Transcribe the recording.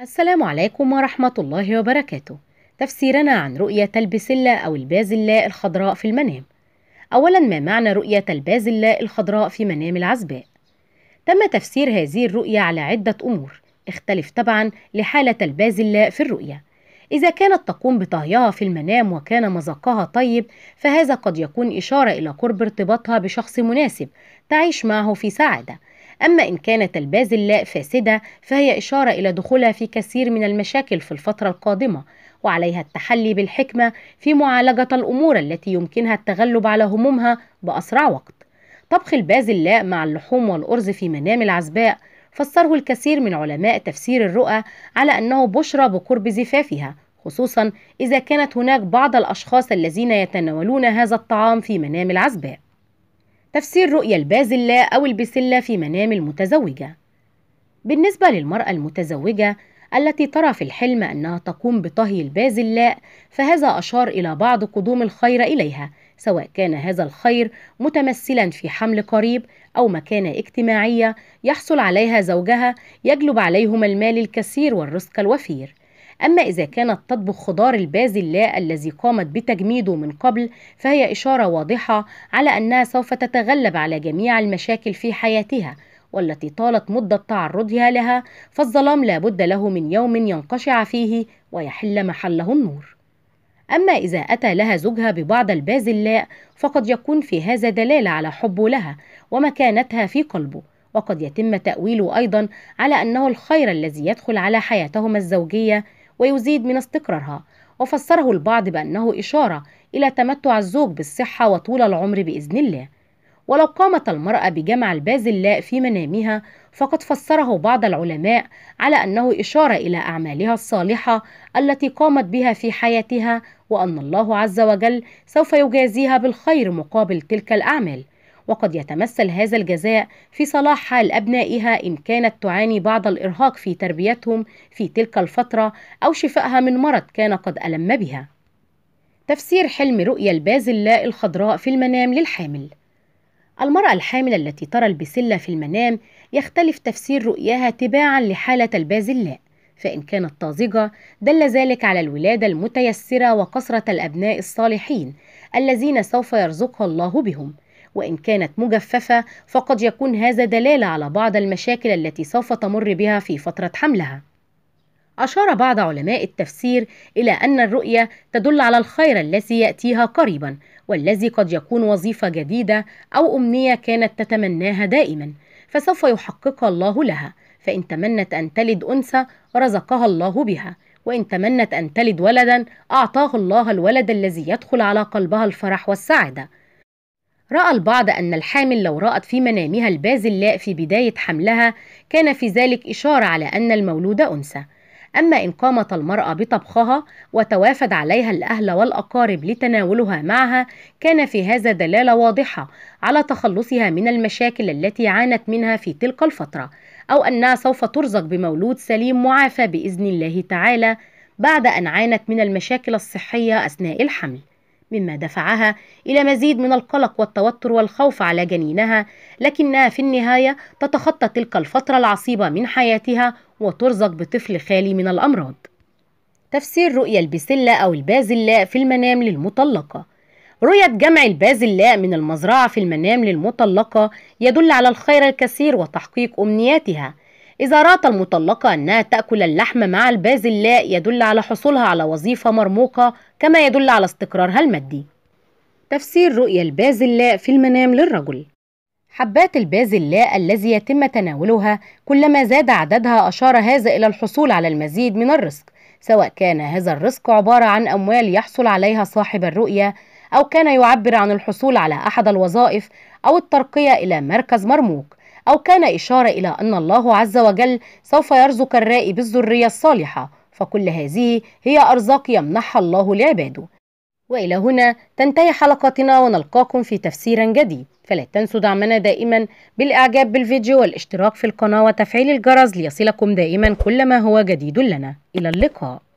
السلام عليكم ورحمة الله وبركاته تفسيرنا عن رؤية البسلة أو البازلاء الخضراء في المنام أولا ما معنى رؤية البازلاء الخضراء في منام العزباء؟ تم تفسير هذه الرؤية على عدة أمور اختلف طبعا لحالة البازلاء في الرؤية إذا كانت تقوم بطهيها في المنام وكان مذاقها طيب فهذا قد يكون إشارة إلى قرب ارتباطها بشخص مناسب تعيش معه في سعادة أما إن كانت البازلاء فاسدة فهي إشارة إلى دخولها في كثير من المشاكل في الفترة القادمة وعليها التحلي بالحكمة في معالجة الأمور التي يمكنها التغلب على همومها بأسرع وقت طبخ البازلاء مع اللحوم والأرز في منام العزباء فسره الكثير من علماء تفسير الرؤى على أنه بشرى بقرب زفافها خصوصا إذا كانت هناك بعض الأشخاص الذين يتناولون هذا الطعام في منام العزباء تفسير رؤية البازلة أو البسلة في منام المتزوجة بالنسبة للمرأة المتزوجة التي ترى في الحلم أنها تقوم بطهي البازلاء فهذا أشار إلى بعض قدوم الخير إليها سواء كان هذا الخير متمثلا في حمل قريب أو مكانة اجتماعية يحصل عليها زوجها يجلب عليهما المال الكثير والرزق الوفير أما إذا كانت تطبخ خضار البازلاء الذي قامت بتجميده من قبل فهي إشارة واضحة على أنها سوف تتغلب على جميع المشاكل في حياتها والتي طالت مدة تعرضها لها فالظلام لا بد له من يوم ينقشع فيه ويحل محله النور أما إذا أتى لها زوجها ببعض البازلاء فقد يكون في هذا دلالة على حبه لها ومكانتها في قلبه وقد يتم تأويله أيضا على أنه الخير الذي يدخل على حياتهما الزوجية ويزيد من استقرارها وفسره البعض بأنه إشارة إلى تمتع الزوج بالصحة وطول العمر بإذن الله ولو قامت المرأة بجمع البازلاء في منامها فقد فسره بعض العلماء على أنه إشارة إلى أعمالها الصالحة التي قامت بها في حياتها وأن الله عز وجل سوف يجازيها بالخير مقابل تلك الأعمال وقد يتمثل هذا الجزاء في صلاح حال أبنائها إن كانت تعاني بعض الإرهاق في تربيتهم في تلك الفترة أو شفائها من مرض كان قد ألم بها تفسير حلم رؤيا البازلاء الخضراء في المنام للحامل المرأة الحاملة التي ترى البسلة في المنام يختلف تفسير رؤياها تباعا لحالة البازلاء فإن كانت طازجة دل ذلك على الولادة المتيسرة وكثرة الأبناء الصالحين الذين سوف يرزقها الله بهم وإن كانت مجففة فقد يكون هذا دلالة على بعض المشاكل التي سوف تمر بها في فترة حملها أشار بعض علماء التفسير إلى أن الرؤية تدل على الخير الذي يأتيها قريبا والذي قد يكون وظيفة جديدة أو أمنية كانت تتمناها دائما فسوف يحققها الله لها فإن تمنت أن تلد أنثى رزقها الله بها وإن تمنت أن تلد ولدا أعطاه الله الولد الذي يدخل على قلبها الفرح والسعادة رأى البعض أن الحامل لو رأت في منامها البازلاء في بداية حملها كان في ذلك إشارة على أن المولود أنثى أما إن قامت المرأة بطبخها وتوافد عليها الأهل والأقارب لتناولها معها كان في هذا دلالة واضحة على تخلصها من المشاكل التي عانت منها في تلك الفترة أو أنها سوف ترزق بمولود سليم معافى بإذن الله تعالى بعد أن عانت من المشاكل الصحية أثناء الحمل مما دفعها إلى مزيد من القلق والتوتر والخوف على جنينها لكنها في النهاية تتخطى تلك الفترة العصيبة من حياتها وترزق بطفل خالي من الأمراض تفسير رؤية البسلة أو البازلاء في المنام للمطلقة رؤية جمع البازلاء من المزرعة في المنام للمطلقة يدل على الخير الكثير وتحقيق أمنياتها إذا رأت المطلقة أنها تأكل اللحم مع البازلاء يدل على حصولها على وظيفة مرموقة كما يدل على استقرارها المادي تفسير رؤية البازلاء في المنام للرجل حبات البازلاء الذي يتم تناولها كلما زاد عددها أشار هذا إلى الحصول على المزيد من الرزق سواء كان هذا الرزق عبارة عن أموال يحصل عليها صاحب الرؤية أو كان يعبر عن الحصول على أحد الوظائف أو الترقية إلى مركز مرموق أو كان إشارة إلى أن الله عز وجل سوف يرزق الرائي بالذرية الصالحة فكل هذه هي أرزاق يمنحها الله لعباده وإلى هنا تنتهي حلقتنا ونلقاكم في تفسير جديد فلا تنسوا دعمنا دائما بالإعجاب بالفيديو والاشتراك في القناة وتفعيل الجرس ليصلكم دائما كل ما هو جديد لنا إلى اللقاء